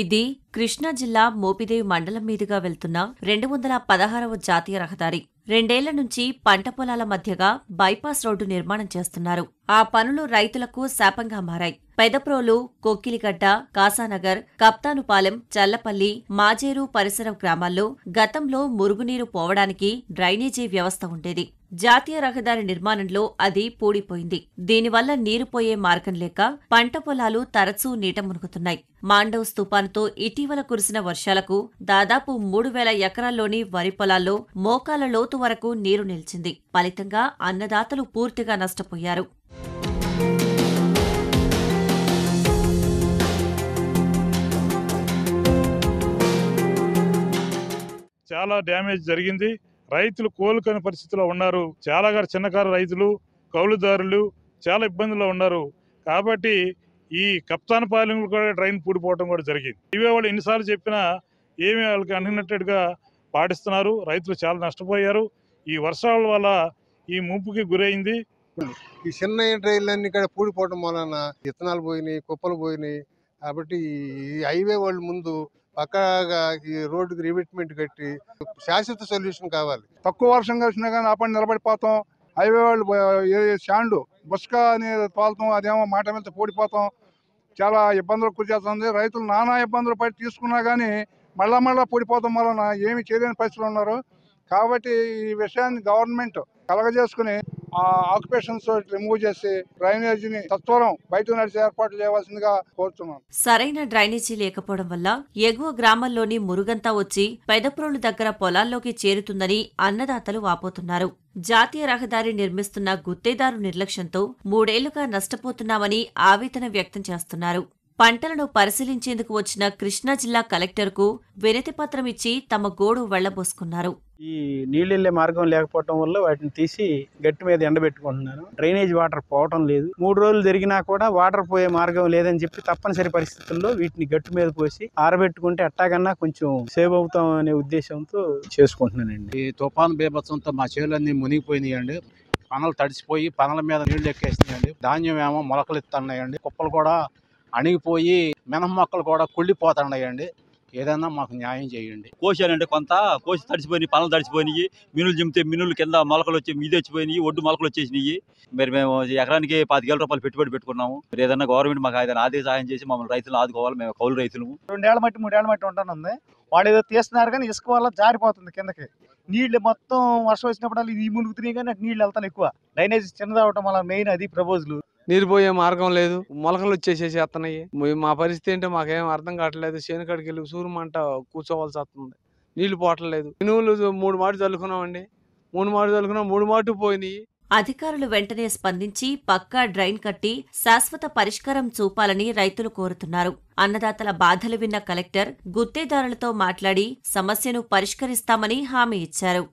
ఇది కృష్ణా జిల్లా మోపిదేవి మండలం మీదుగా వెళ్తున్న రెండు వందల పదహారవ జాతీయ రహదారి రెండేళ్ల నుంచి పంట పొలాల మధ్యగా బైపాస్ రోడ్డు నిర్మాణం చేస్తున్నారు ఆ పనులు రైతులకు శాపంగా మారాయి పెదప్రోలు కొక్కిలిగడ్డ కాసానగర్ కప్తానుపాలెం చల్లపల్లి మాజేరు పరిసర గ్రామాల్లో గతంలో మురుగునీరు పోవడానికి డ్రైనేజీ వ్యవస్థ ఉండేది జాతీయ రహదారి నిర్మాణంలో అది పూడిపోయింది దీనివల్ల నీరు పోయే మార్గం లేక పంట పొలాలు తరచూ నీట మునుగుతున్నాయి మాండవ్ తుపానుతో ఇటీవల కురిసిన వర్షాలకు దాదాపు మూడు వేల ఎకరాల్లోని వరి పొలాల్లో మోకాల లోతు వరకు నీరు నిలిచింది ఫలితంగా అన్నదాతలు పూర్తిగా నష్టపోయారు చాలా డ్యామేజ్ జరిగింది రైతులు కోలుకొని పరిస్థితిలో ఉన్నారు చాలా గారు చిన్నకారు రైతులు కౌలుదారులు చాలా ఇబ్బందుల్లో ఉన్నారు కాబట్టి ఈ కప్తాన్ పాలెంలో కూడా ట్రైన్ పూడిపోవడం కూడా జరిగింది ఇవే వాళ్ళు ఎన్నిసార్లు చెప్పినా ఏమి వాళ్ళకి అన్హెనెటెడ్గా పాటిస్తున్నారు రైతులు చాలా నష్టపోయారు ఈ వర్షాల వల్ల ఈ ముంపుకి గురైంది ఈ చిన్న ట్రైన్లన్నీ ఇక్కడ పూడిపోవడం వలన విత్తనాలు పోయినాయి కుప్పలు పోయినాయి కాబట్టి ఈ హైవే వాళ్ళు ముందు పక్కగా ఈ రోడ్డుకి రివిట్మెంట్ కట్టి శాశ్వత సొల్యూషన్ కావాలి తక్కువ వర్షం కలిసినా కానీ ఆ పని నిలబడిపోతాం హైవే వాళ్ళు శాండు బుసక అనేది పాలతాం అదేమో మాట మీద పోడిపోతాం చాలా ఇబ్బందులు గురి చేస్తుంది రైతులు నానా ఇబ్బందులు పడి తీసుకున్నా కానీ మళ్ళా మళ్ళా పూడిపోతాం వలన ఏమి చేయలేని పరిస్థితులు ఉన్నారు కాబట్టి ఈ విషయాన్ని గవర్నమెంట్ కలగజేసుకుని ఆ ఆక్యుపేషన్ రిమూవ్ చేసి డ్రైనేజీని సత్వరం బయట నడిచే ఏర్పాట్లు చేయవలసిందిగా కోరుతున్నాం సరైన డ్రైనేజీ లేకపోవడం వల్ల ఎగువ గ్రామాల్లోని మురుగంతా వచ్చి పెదప్రోలు దగ్గర పొలాల్లోకి చేరుతుందని అన్నదాతలు వాపోతున్నారు జాతీయ రహదారి నిర్మిస్తున్న గుత్తేదారు నిర్లక్ష్యంతో మూడేళ్లుగా నష్టపోతున్నామని ఆవేదన వ్యక్తం చేస్తున్నారు పంటలను పరిశీలించేందుకు వచ్చిన కృష్ణా జిల్లా కలెక్టర్కు వినతిపత్రం ఇచ్చి తమ గోడు వెళ్లబోసుకున్నారు ఈ నీళ్ళెళ్లే మార్గం లేకపోవటం వల్ల వాటిని తీసి గట్టి మీద ఎండబెట్టుకుంటున్నారు డ్రైనేజ్ వాటర్ పోవటం లేదు మూడు రోజులు జరిగినా కూడా వాటర్ పోయే మార్గం లేదని చెప్పి తప్పనిసరి పరిస్థితుల్లో వీటిని గట్టు మీద పోసి ఆరబెట్టుకుంటే అట్టాగన్నా కొంచెం సేవ్ అవుతాం అనే ఉద్దేశంతో చేసుకుంటున్నానండి ఈ తుఫాను బీభత్సంతో మా చేలన్నీ మునిగిపోయినాయండి పనలు తడిసిపోయి పనల మీద నీళ్లు ఎక్కేసినాయండి ధాన్యం ఏమో మొలకలు ఇస్తున్నాయండి కుప్పలు కూడా అణిగిపోయి మినహ మొక్కలు కూడా కుళ్ళిపోతాయండి ఏదైనా మాకు న్యాయం చేయండి కోసానంటే కొంత కోసి తడిసిపోయినాయి పనులు తడిచిపోయినాయి మినులు చెబితే మినులు కింద మొలకలు వచ్చి మీద వచ్చిపోయినాయి ఒడ్డు మొలకలు వచ్చేసినాయి మరి మేము ఎకరానికి పదివేల రూపాయలు పెట్టుబడి పెట్టుకున్నాము మరి ఏదైనా గవర్నమెంట్ మాకు ఏదైనా ఆర్థిక సహాయం చేసి మమ్మల్ని రైతులు ఆదుకోవాలి మేము కౌలు రైతులు రెండేళ్ల మట్టి మూడేళ్ల మట్టి ఉంది వాళ్ళు ఏదో తీస్తున్నారు కానీ ఇసుక వల్ల జారిపోతుంది కిందకి నీళ్లు మొత్తం వర్షం వచ్చినప్పుడు ఈ మునుగుతున్నాయి కానీ నీళ్ళు వెళ్తాను ఎక్కువ డ్రైనేజ్ అవటం వల్ల మెయిన్ అది ప్రపోజలు నీరు పోయే మార్గం లేదు మొలకలు వచ్చేసేసి వస్తున్నాయి మా పరిస్థితి ఏంటో మాకేం అర్థం కావట్లేదు కడికి వెళ్ళి సూర్యమంట కూర్చోవాల్సి వస్తుంది నీళ్లు పోవట్లేదు మినువులు మూడు చల్లుకున్నాం చల్లుకున్నామండి మూడు మాటలు చల్లుకున్నాం మూడు మాట పోయినాయి అధికారులు వెంటనే స్పందించి పక్కా డ్రైన్ కట్టి శాశ్వత పరిష్కారం చూపాలని రైతులు కోరుతున్నారు అన్నదాతల బాధలు విన్న కలెక్టర్ గుత్తేదారులతో మాట్లాడి సమస్యను పరిష్కరిస్తామని హామీ ఇచ్చారు